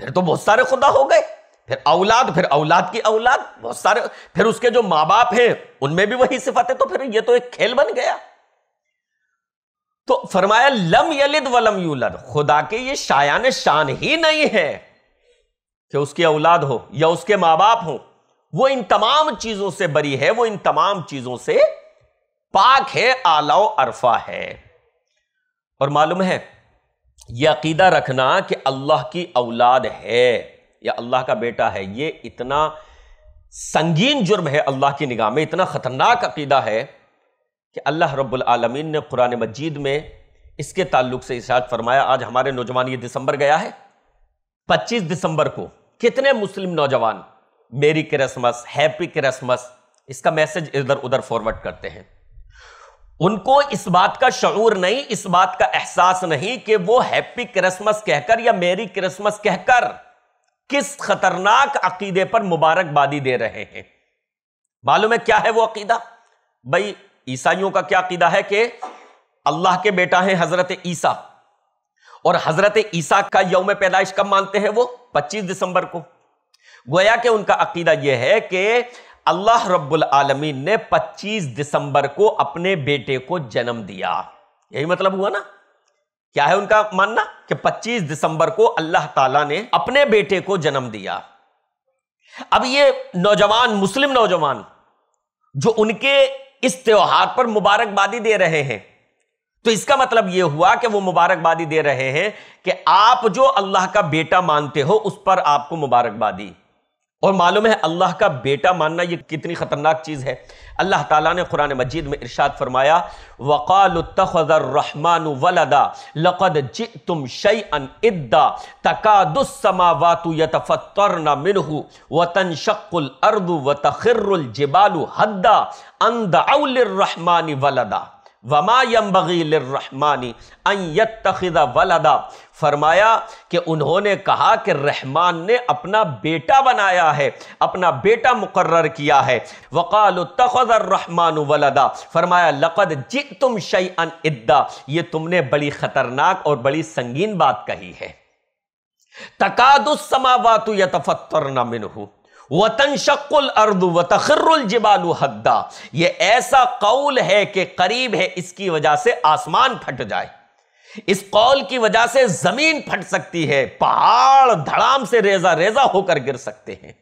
फिर तो बहुत सारे खुदा हो गए फिर औलाद फिर औलाद की औलाद बहुत सारे फिर उसके जो माँ बाप हैं उनमें भी वही सिफतें तो फिर ये तो एक खेल बन गया तो फरमाया लम यलिद वलम यूलद खुदा के ये शायान शान ही नहीं है कि उसकी औलाद हो या उसके माँ बाप हो वो इन तमाम चीजों से बरी है वो इन तमाम चीजों से पाक है आलाओ अरफा है और मालूम है यह अकीदा रखना कि अल्लाह की औलाद है या अल्लाह का बेटा है यह इतना संगीन जुर्म है अल्लाह की निगाह में इतना ख़तरनाक अकीदा है कि अल्लाह रब्बुल आलमीन ने कुरान मजीद में इसके ताल्लुक से इशाद फरमाया आज हमारे नौजवान ये दिसंबर गया है 25 दिसंबर को कितने मुस्लिम नौजवान मेरी क्रिसमस हैप्पी क्रिसमस इसका मैसेज इधर उधर फॉरवर्ड करते हैं उनको इस बात का शूर नहीं इस बात का एहसास नहीं कि वो हैप्पी क्रिसमस कहकर या मेरी क्रिसमस कहकर किस खतरनाक अकीदे पर मुबारकबादी दे रहे हैं मालूम है क्या है वो अकीदा भाई ईसाइयों का क्या अकीदा है कि अल्लाह के बेटा है हजरत ईसा और हजरत ईसा का यौम पैदाइश कब मानते हैं वो 25 दिसंबर को गोया के उनका अकीदा यह है कि अल्लाह रब्बुल आलमीन ने 25 दिसंबर को अपने बेटे को जन्म दिया यही मतलब हुआ ना क्या है उनका मानना कि 25 दिसंबर को अल्लाह ताला ने अपने बेटे को जन्म दिया अब ये नौजवान मुस्लिम नौजवान जो उनके इस त्योहार पर मुबारकबादी दे रहे हैं तो इसका मतलब यह हुआ कि वो मुबारकबादी दे रहे हैं कि आप जो अल्लाह का बेटा मानते हो उस पर आपको मुबारकबादी और मालूम है अल्लाह का बेटा मानना ये कितनी ख़तरनाक चीज़ है अल्लाह ताला ने कुरान मजीद में इरशाद फरमाया वक़ाल रहमान वलदा लक़द जि तुम शई अन इद्दा तकादुस्समावातुयतफ़तरना मिनहू व तनशक्ल अर्द व तखिरजिबालु हद्दा रहमानी वलदा वमायम वलदा फरमाया कि उन्होंने कहा कि रहमान ने अपना बेटा बनाया है अपना बेटा मुकर्र किया है वक़ाल तखरहमान वलदा फरमाया लक़द जि तुम शई अन इद्दा ये तुमने बड़ी ख़तरनाक और बड़ी संगीन बात कही है तकादुस समावातु यतफ़तर मिनहू वतन शक्ल अर्द व तखर्रजिबालू हद्दा यह ऐसा कौल है कि करीब है इसकी वजह से आसमान फट जाए इस कौल की वजह से जमीन फट सकती है पहाड़ धड़ाम से रेजा रेजा होकर गिर सकते हैं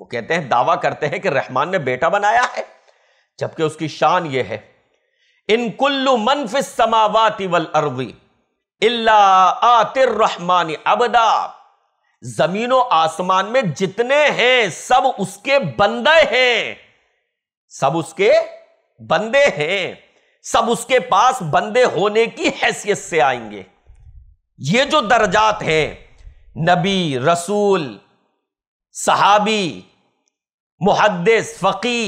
वो कहते हैं दावा करते हैं कि रहमान ने बेटा बनाया है जबकि उसकी शान यह है इन कुल्लू मनफिस समावाती वल अरवी इल्ला आतिर रहमान अबदा जमीनों आसमान में जितने हैं सब उसके बंदे हैं सब उसके बंदे हैं सब उसके पास बंदे होने की हैसियत से आएंगे ये जो दर्जात हैं नबी रसूल सहाबी मुहदस फ़की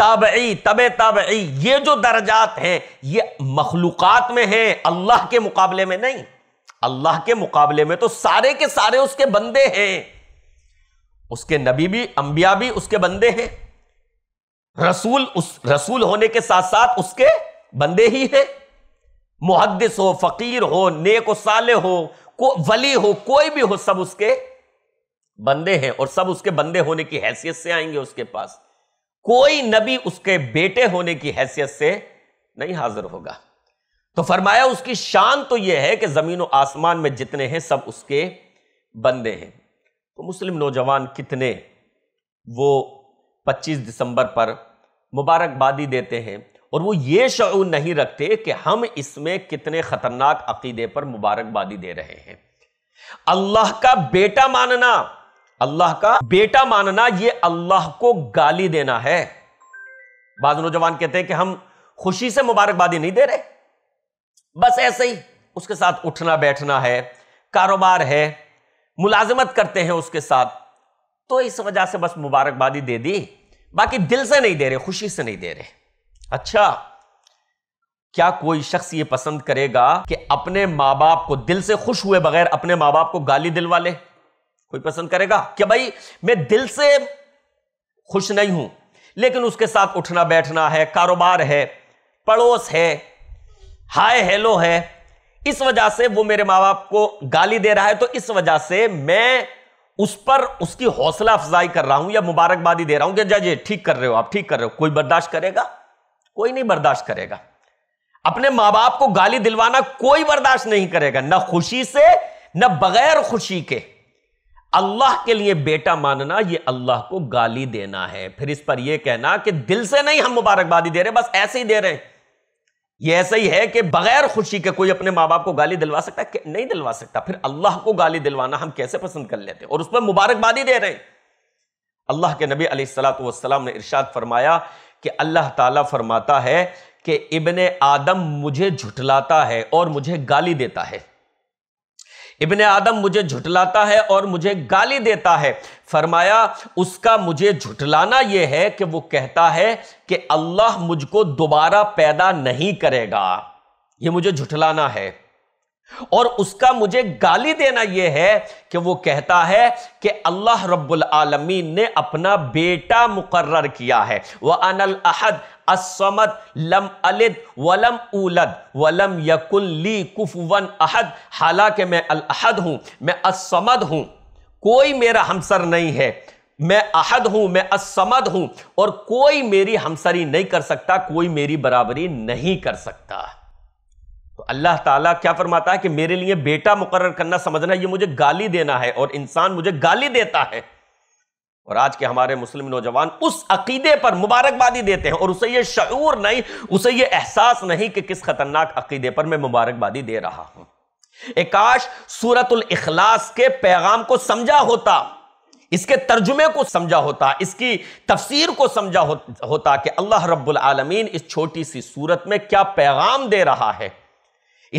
तबई तब तबई ये जो दर्जात हैं ये मखलूक में हैं अल्लाह के मुकाबले में नहीं अल्लाह के मुकाबले में तो सारे के सारे उसके बंदे हैं उसके नबी भी अंबिया भी उसके बंदे हैं रसूल उस रसूल होने के साथ साथ उसके बंदे ही हैं मुहदस हो फकीर हो नेक साले हो को वली हो कोई भी हो सब उसके बंदे हैं और सब उसके बंदे होने की हैसियत से आएंगे उसके पास कोई नबी उसके बेटे होने की हैसियत से नहीं हाजिर होगा तो फरमाया उसकी शान तो यह है कि जमीन और आसमान में जितने हैं सब उसके बंदे हैं तो मुस्लिम नौजवान कितने वो 25 दिसंबर पर मुबारकबादी देते हैं और वो ये शूर नहीं रखते कि हम इसमें कितने खतरनाक अकीदे पर मुबारकबादी दे रहे हैं अल्लाह का बेटा मानना अल्लाह का बेटा मानना ये अल्लाह को गाली देना है बाद नौजवान कहते हैं कि हम खुशी से मुबारकबादी नहीं दे रहे बस ऐसे ही उसके साथ उठना बैठना है कारोबार है मुलाजमत करते हैं उसके साथ तो इस वजह से बस मुबारकबादी दे दी बाकी दिल से नहीं दे रहे खुशी से नहीं दे रहे अच्छा क्या कोई शख्स ये पसंद करेगा कि अपने माँ बाप को दिल से खुश हुए बगैर अपने माँ बाप को गाली दिलवा ले कोई पसंद करेगा कि भाई मैं दिल से खुश नहीं हूं लेकिन उसके साथ उठना बैठना है कारोबार है पड़ोस है हाय हेलो है इस वजह से वो मेरे माँ बाप को गाली दे रहा है तो इस वजह से मैं उस पर उसकी हौसला अफजाई कर रहा हूं या मुबारकबादी दे रहा हूं कि जज ठीक कर रहे हो आप ठीक कर रहे हो कोई बर्दाश्त करेगा कोई नहीं बर्दाश्त करेगा अपने माँ बाप को गाली दिलवाना कोई बर्दाश्त नहीं करेगा ना खुशी से न बगैर खुशी के अल्लाह के लिए बेटा मानना ये अल्लाह को गाली देना है फिर इस पर यह कहना कि दिल से नहीं हम मुबारकबादी दे रहे बस ऐसे ही दे रहे हैं ये ऐसा ही है कि बगैर खुशी के कोई अपने माँ बाप को गाली दिलवा सकता है नहीं दिलवा सकता फिर अल्लाह को गाली दिलवाना हम कैसे पसंद कर लेते हैं और उस पर मुबारकबादी दे रहे हैं अल्लाह के नबी अलैहिस्सलाम ने इरशाद फरमाया कि अल्लाह ताला फरमाता है कि इबन आदम मुझे झुटलाता है और मुझे गाली देता है इबन आदम मुझे झुटलाता है और मुझे गाली देता है फरमाया उसका मुझे झुटलाना यह है कि वो कहता है कि अल्लाह मुझको दोबारा पैदा नहीं करेगा ये मुझे झुटलाना है और उसका मुझे गाली देना यह है कि वो कहता है कि अल्लाह रब्बुल आलमीन ने अपना बेटा मुकर्र किया है वह अनल अहद असमद लम अलिद वलम उलद वलम यकुल्ली कुफवन अहद हालांकि मैं अलहद हूँ मैं असमद हूँ कोई मेरा हमसर नहीं है मैं अहद हूं मैं असमद हूं और कोई मेरी हमसरी नहीं कर सकता कोई मेरी बराबरी नहीं कर सकता तो अल्लाह ताला क्या फरमाता है कि मेरे लिए बेटा मुकर करना समझना ये मुझे गाली देना है और इंसान मुझे गाली देता है और आज के हमारे मुस्लिम नौजवान उस अकीदे पर मुबारकबादी देते हैं और उसे यह शूर नहीं उसे यह एहसास नहीं कि किस खतरनाक अकीदे पर मैं मुबारकबादी दे रहा हूं काश सूरतुल इखलास के पैगाम को समझा होता इसके तर्जुमे को समझा होता इसकी तफसीर को समझा हो, होता कि अल्लाह रबालमीन इस छोटी सी सूरत में क्या पैगाम दे रहा है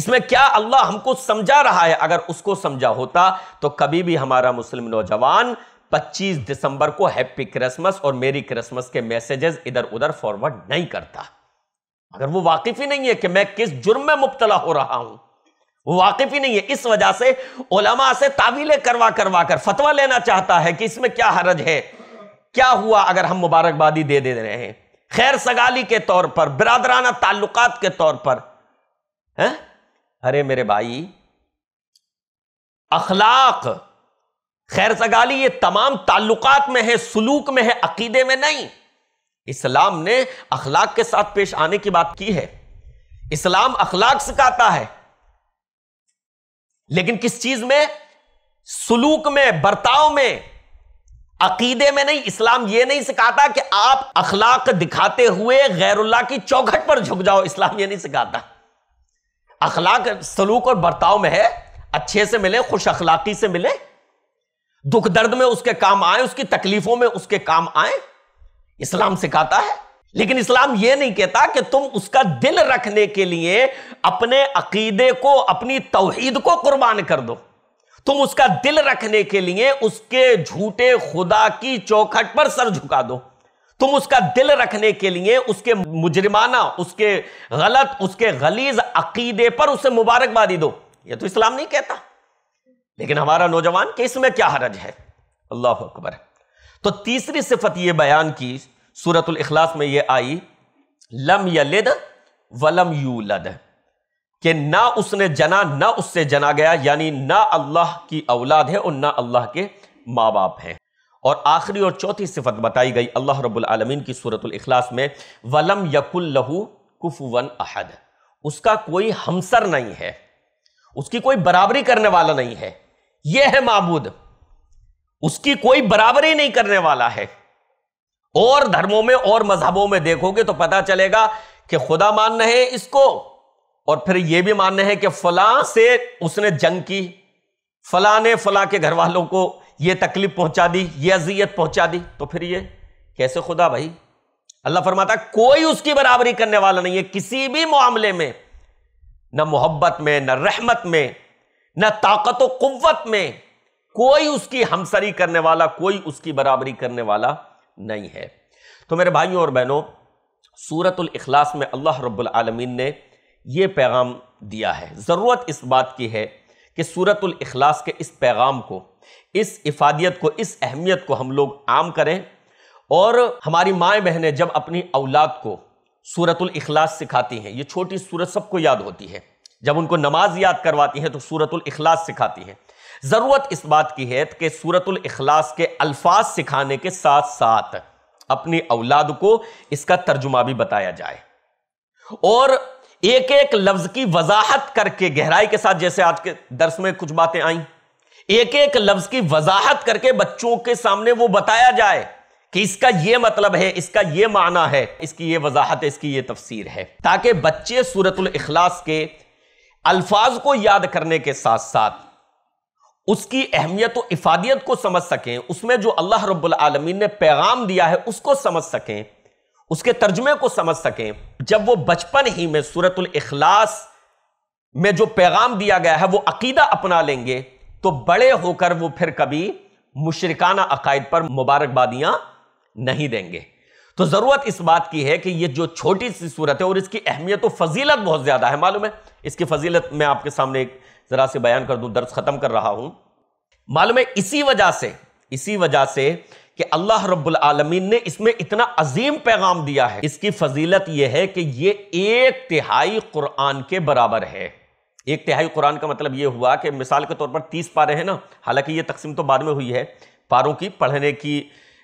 इसमें क्या अल्लाह हमको समझा रहा है अगर उसको समझा होता तो कभी भी हमारा मुस्लिम नौजवान 25 दिसंबर को हैप्पी क्रिसमस और मेरी क्रिसमस के मैसेजेस इधर उधर फॉरवर्ड नहीं करता अगर वो वाकिफ ही नहीं है कि मैं किस जुर्म में मुबतला हो रहा हूं वो वाकिफ ही नहीं है इस वजह से ओलमा से तावीले करवा करवा कर फतवा लेना चाहता है कि इसमें क्या हरज है क्या हुआ अगर हम मुबारकबादी दे दे रहे हैं खैर सगाली के तौर पर बिरादराना ताल्लुकात के तौर पर है अरे मेरे भाई अखलाक खैर सगाली ये तमाम ताल्लुकात में है सुलूक में है अकीदे में नहीं इस्लाम ने अखलाक के साथ पेश आने की बात की है इस्लाम अखलाक सिखाता है लेकिन किस चीज में सुलूक में बर्ताव में अकीदे में नहीं इस्लाम यह नहीं सिखाता कि आप अखलाक दिखाते हुए गैरुल्ला की चौखट पर झुक जाओ इस्लाम यह नहीं सिखाता अखलाक सलूक और बर्ताव में है अच्छे से मिले खुश अखलाकी से मिले दुख दर्द में उसके काम आए उसकी तकलीफों में उसके काम आए इस्लाम सिखाता है लेकिन इस्लाम यह नहीं कहता कि तुम उसका दिल रखने के लिए अपने अकीदे को अपनी तोहीद को कुर्बान कर दो तुम उसका दिल रखने के लिए उसके झूठे खुदा की चौखट पर सर झुका दो तुम उसका दिल रखने के लिए उसके मुजरिमाना उसके गलत उसके गलीज अकीदे पर उसे मुबारकबादी दो यह तो इस्लाम नहीं कहता लेकिन हमारा नौजवान कि इसमें क्या हरज है अल्लाह अकबर तो तीसरी सिफत यह बयान की सूरत अखलास में यह आई लम यद वलम यूलद कि ना उसने जना ना उससे जना गया यानी ना अल्लाह की औलाद है और ना अल्लाह के माँ बाप हैं और आखिरी और चौथी सिफत बताई गई अल्लाह रबालमीन की सूरत अखलास में वलम यकुल लहू अहद उसका कोई हमसर नहीं है उसकी कोई बराबरी करने वाला नहीं है यह है माबूद उसकी कोई बराबरी नहीं करने वाला है और धर्मों में और मजहबों में देखोगे तो पता चलेगा कि खुदा मानना है इसको और फिर यह भी मानना है कि फला से उसने जंग की फला ने फला के घर वालों को यह तकलीफ पहुंचा दी यह अजियत पहुंचा दी तो फिर यह कैसे खुदा भाई अल्लाह फरमाता कोई उसकी बराबरी करने वाला नहीं है किसी भी मामले में न मोहब्बत में न रहमत में न ताकत कुत में कोई उसकी हमसरी करने वाला कोई उसकी बराबरी करने वाला नहीं है तो मेरे भाइयों और बहनों सूरत अखलास में अल्लाह रब्बुल ने ये पैगाम दिया है ज़रूरत इस बात की है कि सूरत अखलास के इस पैगाम को इस इफादियत को इस अहमियत को हम लोग आम करें और हमारी माएँ बहनें जब अपनी औलाद को सूरत अखलास सिखाती हैं ये छोटी सूरत सबको याद होती है जब उनको नमाज याद करवाती है तो सूरतुल इखलास सिखाती है ज़रूरत इस बात की है कि सूरतुल इखलास के अल्फाज सिखाने के साथ साथ अपनी औलाद को इसका तर्जुमा भी बताया जाए और एक एक लफ्ज की वजाहत करके गहराई के साथ जैसे आज के दर्स में कुछ बातें आई एक एक लफ्ज की वजाहत करके बच्चों के सामने वो बताया जाए कि इसका ये मतलब है इसका ये माना है इसकी ये वजाहत है इसकी ये तफसीर है ताकि बच्चे सूरतुल इखलास के अल्फाज को याद करने के साथ साथ उसकी अहमियत और इफादियत को समझ सकें उसमें जो अल्लाह रब्बुल आलमीन ने पैगाम दिया है उसको समझ सकें उसके तर्जमे को समझ सकें जब वो बचपन ही में सूरतुल इखलास में जो पैगाम दिया गया है वो अकीदा अपना लेंगे तो बड़े होकर वो फिर कभी मुशरकाना अकायद पर मुबारकबादियां नहीं देंगे तो जरूरत इस बात की है कि ये जो छोटी सी सूरत है और इसकी अहमियत और फजीलत बहुत ज़्यादा है मालूम है इसकी फजीलत मैं आपके सामने एक ज़रा से बयान कर दू दर्ज ख़त्म कर रहा हूँ मालूम है इसी वजह से इसी वजह से कि अल्लाह रब्बुल आलमीन ने इसमें इतना अजीम पैगाम दिया है इसकी फजीलत यह है कि ये एक तिहाई कुरान के बराबर है एक तिहाई कुरान का मतलब ये हुआ कि मिसाल के तौर पर तीस पारे हैं ना हालांकि यह तकसीम तो बाद में हुई है पारों की पढ़ने की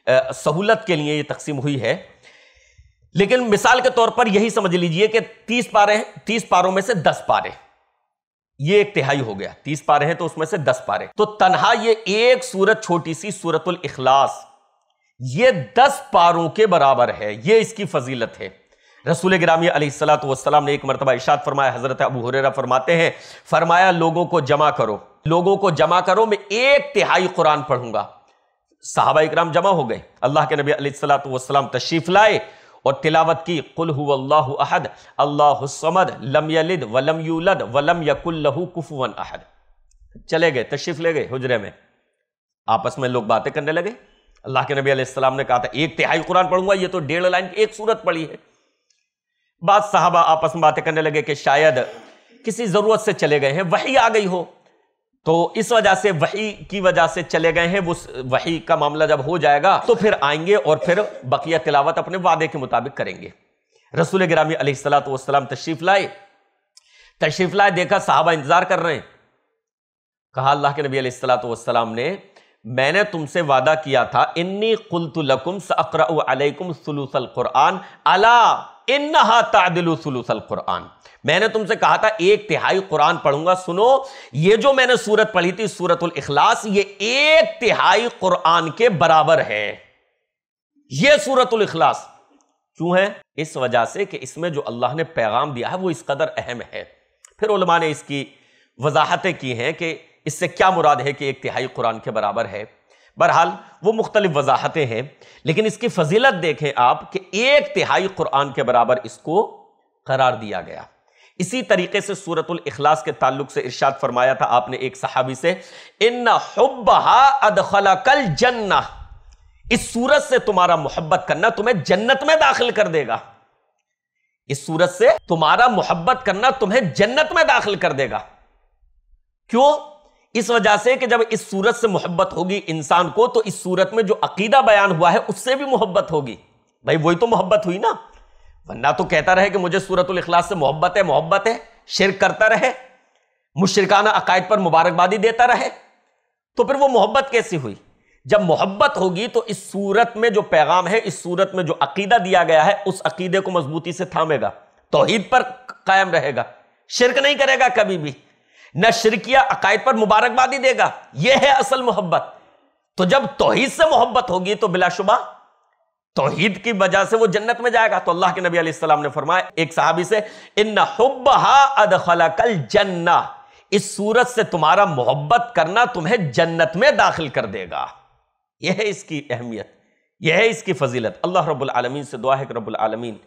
सहूलत के लिए ये तकसीम हुई है लेकिन मिसाल के तौर पर यही समझ लीजिए कि तीस पारे तीस पारों में से दस पारे ये एक तिहाई हो गया तीस पारे हैं तो उसमें से दस पारे तो तनहा ये एक सूरत छोटी सी सूरतुल इखलास ये दस पारों के बराबर है ये इसकी फजीलत है रसूल ग्रामी अलीसलाम ने एक मरतबा इशाद फरमाया हज़रत अबू हुरेरा फरमाते हैं फरमाया लोगों को जमा करो लोगों को जमा करो मैं एक तिहाई कुरान पढ़ूंगा साहबा इक्राम जमा हो गए अल्लाह के नबी सलाम तशरीफ लाए और तिलावत की कुल अहद अल्लाहमद लम यलिद वलम यूलद वलम यकुल्लहू कुफवन अहद चले गए तशरीफ ले गए हुजरे में आपस में लोग बातें करने लगे अल्लाह के नबी अलैहिस्सलाम ने कहा था एक तिहाई कुरान पढ़ूंगा ये तो डेढ़ लाइन की एक सूरत पढ़ी है बाद साहबा आपस में बातें करने लगे कि शायद किसी ज़रूरत से चले गए हैं वही आ गई हो तो इस वजह से वही की वजह से चले गए हैं वो वही का मामला जब हो जाएगा तो फिर आएंगे और फिर बकिया तिलावत अपने वादे के मुताबिक करेंगे रसूल ग्रामी सलाम तशरीफ लाए तशरीफ लाए देखा साहबा इंतजार कर रहे हैं कहा अल्लाह के नबी सलाम ने मैंने तुमसे वादा किया था इन्नी कुल तुलकुम सकर कुरान अला कुरान मैंने तुमसे कहा था एक तिहाई कुरान पढ़ूंगा सुनो ये जो मैंने सूरत पढ़ी थी सूरतुल इखलास ये एक तिहाई कुरान के बराबर है ये सूरतुल इखलास क्यों है इस वजह से कि इसमें जो अल्लाह ने पैगाम दिया है वो इस कदर अहम है फिर उलमा ने इसकी वजाहतें की हैं कि इससे क्या मुराद है कि एक तिहाई कुरान के बराबर है बहरहाल वो मुख्तलिफ वजाहतें हैं लेकिन इसकी फजीलत देखें आप कि एक तिहाई कुरान के बराबर इसको करार दिया गया इसी तरीके से सूरतुल इखलास के ताल्लुक से इर्शाद फरमाया था आपने एक सहाबी से इन अदखला कल जन्ना इस सूरत से तुम्हारा मोहब्बत करना तुम्हें जन्नत में दाखिल कर देगा इस सूरत से तुम्हारा मोहब्बत करना तुम्हें जन्नत में दाखिल कर देगा क्यों इस वजह से कि जब इस सूरत से मोहब्बत होगी इंसान को तो इस सूरत में जो अकीदा बयान हुआ है उससे भी मोहब्बत होगी भाई वही तो मोहब्बत हुई ना वरना तो कहता रहे कि मुझे सूरत अखलास से मोहब्बत है मोहब्बत है शिरक करता रहे मुशरकाना अकायद पर मुबारकबादी देता रहे तो फिर वो मोहब्बत कैसी हुई जब मोहब्बत होगी तो इस सूरत में जो पैगाम है इस सूरत में जो अकीदा दिया गया है उस अकीदे को मजबूती से थामेगा तोहहीद पर कायम रहेगा शिरक नहीं करेगा कभी भी न शिरकिया अकायद पर मुबारकबादी देगा यह है असल मोहब्बत तो जब तोहहीद से मोहब्बत होगी तो बिलाशुबा तोहहीद की वजह से वो जन्नत में जाएगा तो अल्लाह के नबी अलैहिस्सलाम ने फरमाया एक साहबी से इन अदखला कल जन्ना इस सूरत से तुम्हारा मोहब्बत करना तुम्हें जन्नत में दाखिल कर देगा यह है इसकी अहमियत यह है इसकी फजीलत अल्लाह रब्बुल आलमीन से दुआ है रब्बुल आलमीन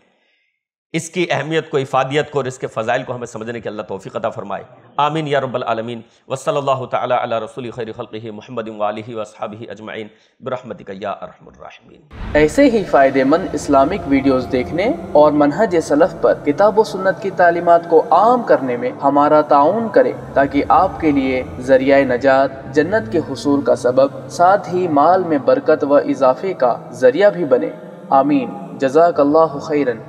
इसकी अहमियत को इफादियत को और इसके फ़ज़ाइल को हमें समझने के अल्लाह तोफ़ी अदा फ़रमाए आमीन या रबालमीन वसल ताली रसूल खैर खैरखल महमद वाली वसहाबी अजमाइन बरहमतिकया अरहमरमीन ऐसे ही फ़ायदेमंद इस्लामिक वीडियोस देखने और मनहज सलफ़ पर किताब सुन्नत की तालीमत को आम करने में हमारा ताउन करें ताकि आपके लिए जरिया नजात जन्नत के हसूल का सबब साथ ही माल में बरकत व इजाफे का जरिया भी बने आमीन जजाक खैरन